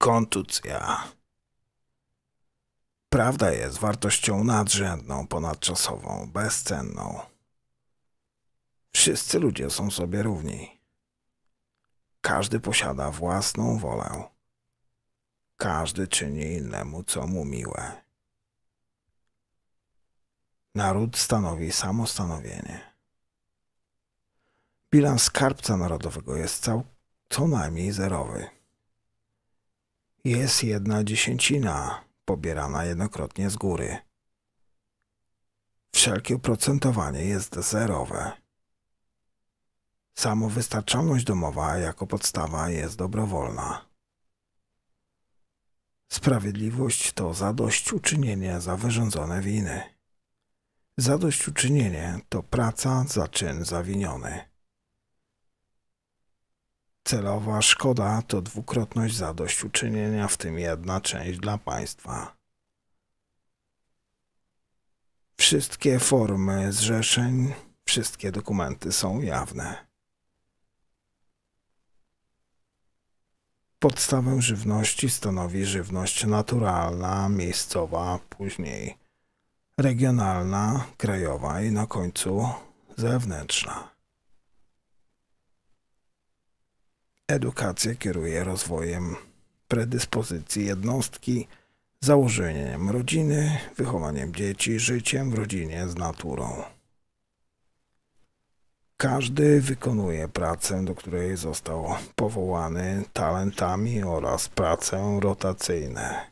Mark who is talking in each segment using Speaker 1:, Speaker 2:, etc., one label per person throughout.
Speaker 1: Kontuzja. Prawda jest wartością nadrzędną, ponadczasową, bezcenną. Wszyscy ludzie są sobie równi. Każdy posiada własną wolę. Każdy czyni innemu, co mu miłe. Naród stanowi samostanowienie. Bilans skarbca narodowego jest cał, co najmniej zerowy jest jedna dziesięcina pobierana jednokrotnie z góry. Wszelkie oprocentowanie jest zerowe. Samowystarczalność domowa jako podstawa jest dobrowolna. Sprawiedliwość to zadośćuczynienie za wyrządzone winy. Zadośćuczynienie to praca za czyn zawiniony celowa szkoda to dwukrotność zadośćuczynienia, w tym jedna część dla państwa. Wszystkie formy zrzeszeń, wszystkie dokumenty są jawne. Podstawę żywności stanowi żywność naturalna, miejscowa, później regionalna, krajowa i na końcu zewnętrzna. Edukacja kieruje rozwojem predyspozycji jednostki, założeniem rodziny, wychowaniem dzieci, życiem w rodzinie z naturą. Każdy wykonuje pracę, do której został powołany talentami oraz pracę rotacyjne.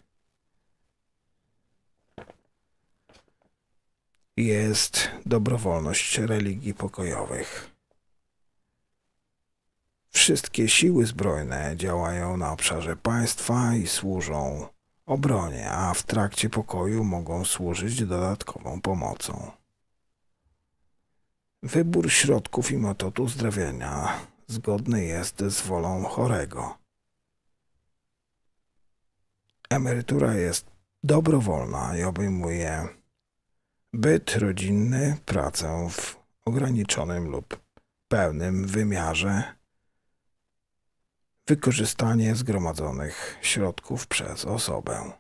Speaker 1: Jest dobrowolność religii pokojowych. Wszystkie siły zbrojne działają na obszarze państwa i służą obronie, a w trakcie pokoju mogą służyć dodatkową pomocą. Wybór środków i metodu uzdrawiania zgodny jest z wolą chorego. Emerytura jest dobrowolna i obejmuje byt rodzinny, pracę w ograniczonym lub pełnym wymiarze, wykorzystanie zgromadzonych środków przez osobę.